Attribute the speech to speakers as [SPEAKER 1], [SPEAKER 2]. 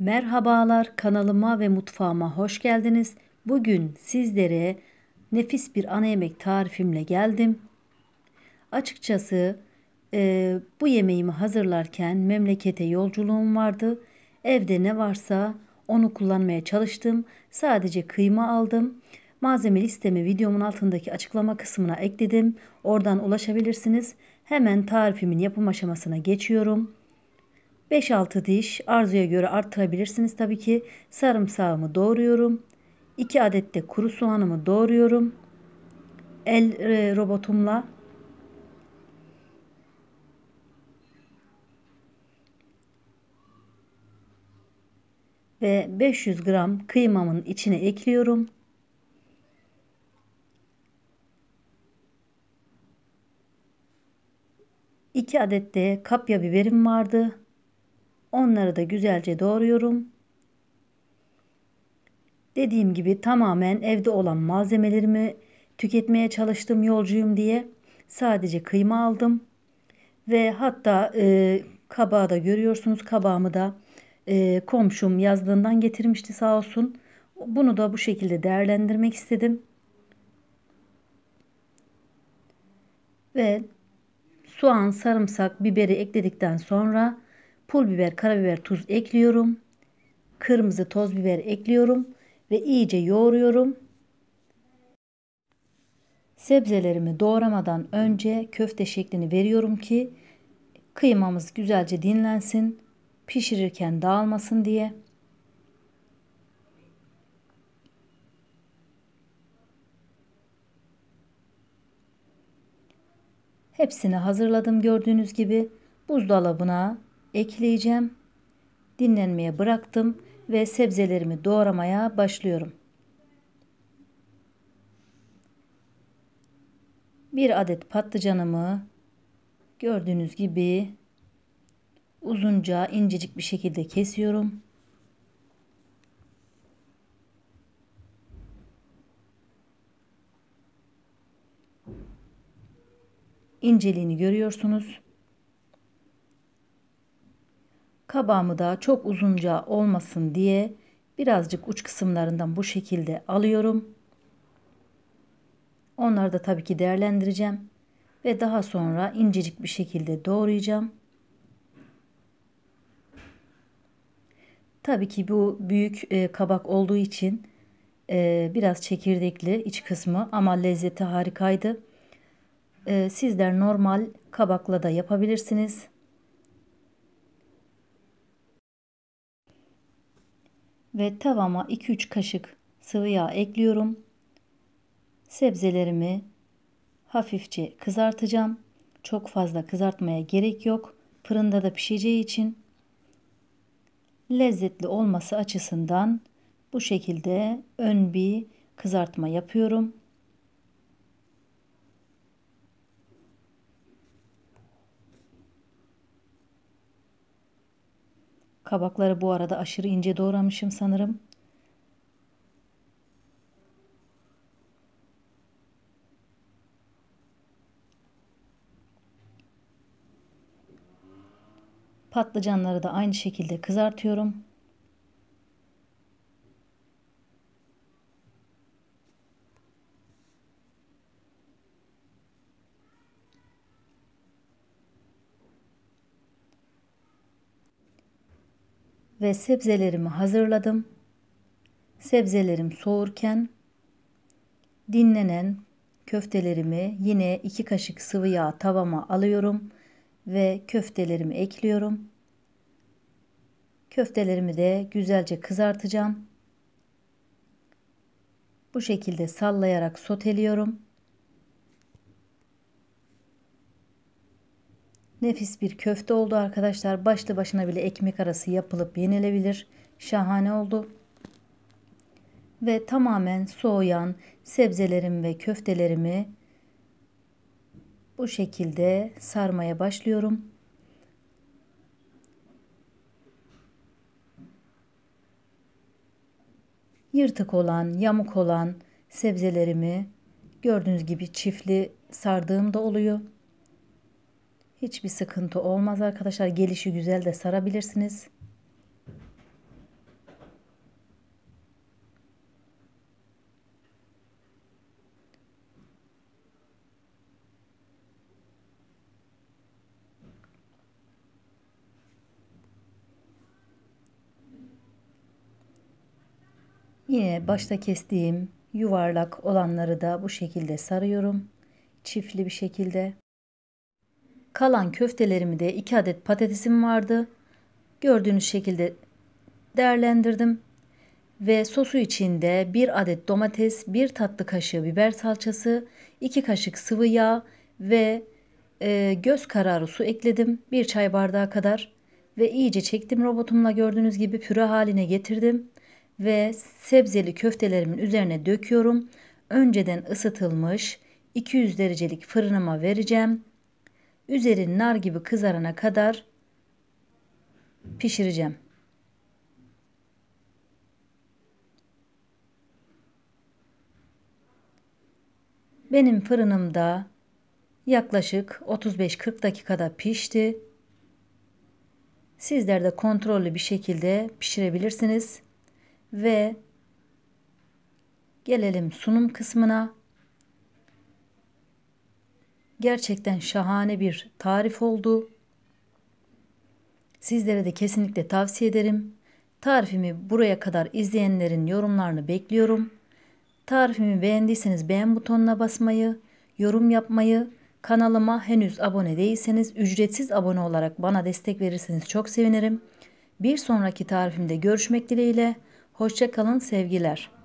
[SPEAKER 1] Merhabalar kanalıma ve mutfağıma hoş geldiniz. Bugün sizlere nefis bir ana yemek tarifimle geldim. Açıkçası e, bu yemeğimi hazırlarken memlekete yolculuğum vardı. Evde ne varsa onu kullanmaya çalıştım. Sadece kıyma aldım. Malzeme listemi videomun altındaki açıklama kısmına ekledim. Oradan ulaşabilirsiniz. Hemen tarifimin yapım aşamasına geçiyorum. 5-6 diş arzuya göre arttırabilirsiniz tabii ki. Sarımsağımı doğruyorum. 2 adet de kuru soğanımı doğruyorum. El e, robotumla. Ve 500 gram kıymamın içine ekliyorum. İki adet de kapya biberim vardı. Onları da güzelce doğruyorum. Dediğim gibi tamamen evde olan malzemelerimi tüketmeye çalıştım yolcuyum diye. Sadece kıyma aldım. Ve hatta e, kabağı da görüyorsunuz kabağımı da e, komşum yazdığından getirmişti sağ olsun. Bunu da bu şekilde değerlendirmek istedim. Ve soğan, sarımsak, biberi ekledikten sonra Pul biber, karabiber, tuz ekliyorum. Kırmızı toz biber ekliyorum ve iyice yoğuruyorum. Sebzelerimi doğramadan önce köfte şeklini veriyorum ki kıymamız güzelce dinlensin, pişirirken dağılmasın diye. Hepsini hazırladım gördüğünüz gibi buzdolabına ekleyeceğim. Dinlenmeye bıraktım ve sebzelerimi doğramaya başlıyorum. Bir adet patlıcanımı gördüğünüz gibi uzunca incecik bir şekilde kesiyorum. İnceliğini görüyorsunuz. Kabağımı da çok uzunca olmasın diye birazcık uç kısımlarından bu şekilde alıyorum. Onları da tabii ki değerlendireceğim ve daha sonra incecik bir şekilde doğrayacağım. Tabii ki bu büyük e, kabak olduğu için e, biraz çekirdekli iç kısmı ama lezzeti harikaydı. E, sizler normal kabakla da yapabilirsiniz. ve tavama 2-3 kaşık sıvı yağ ekliyorum. Sebzelerimi hafifçe kızartacağım. Çok fazla kızartmaya gerek yok. Fırında da pişeceği için lezzetli olması açısından bu şekilde ön bir kızartma yapıyorum. Kabakları bu arada aşırı ince doğramışım sanırım. Patlıcanları da aynı şekilde kızartıyorum. ve sebzelerimi hazırladım. Sebzelerim soğurken dinlenen köftelerimi yine 2 kaşık sıvı yağ tavama alıyorum ve köftelerimi ekliyorum. Köftelerimi de güzelce kızartacağım. Bu şekilde sallayarak soteliyorum. Nefis bir köfte oldu arkadaşlar. Başlı başına bile ekmek arası yapılıp yenilebilir. Şahane oldu. Ve tamamen soğuyan sebzelerim ve köftelerimi bu şekilde sarmaya başlıyorum. Yırtık olan, yamuk olan sebzelerimi gördüğünüz gibi çiftli sardığım da oluyor. Hiçbir sıkıntı olmaz arkadaşlar. Gelişi güzel de sarabilirsiniz. Yine başta kestiğim yuvarlak olanları da bu şekilde sarıyorum. Çiftli bir şekilde. Kalan köftelerimi de 2 adet patatesim vardı. Gördüğünüz şekilde değerlendirdim. Ve sosu içinde 1 adet domates, 1 tatlı kaşığı biber salçası, 2 kaşık sıvı yağ ve e, göz kararı su ekledim. 1 çay bardağı kadar ve iyice çektim robotumla gördüğünüz gibi püre haline getirdim ve sebzeli köftelerimin üzerine döküyorum. Önceden ısıtılmış 200 derecelik fırınıma vereceğim. Üzeri nar gibi kızarana kadar pişireceğim. Benim fırınımda yaklaşık 35-40 dakikada pişti. Sizler de kontrollü bir şekilde pişirebilirsiniz. Ve gelelim sunum kısmına. Gerçekten şahane bir tarif oldu. Sizlere de kesinlikle tavsiye ederim. Tarifimi buraya kadar izleyenlerin yorumlarını bekliyorum. Tarifimi beğendiyseniz beğen butonuna basmayı, yorum yapmayı, kanalıma henüz abone değilseniz ücretsiz abone olarak bana destek verirseniz çok sevinirim. Bir sonraki tarifimde görüşmek dileğiyle. Hoşçakalın sevgiler.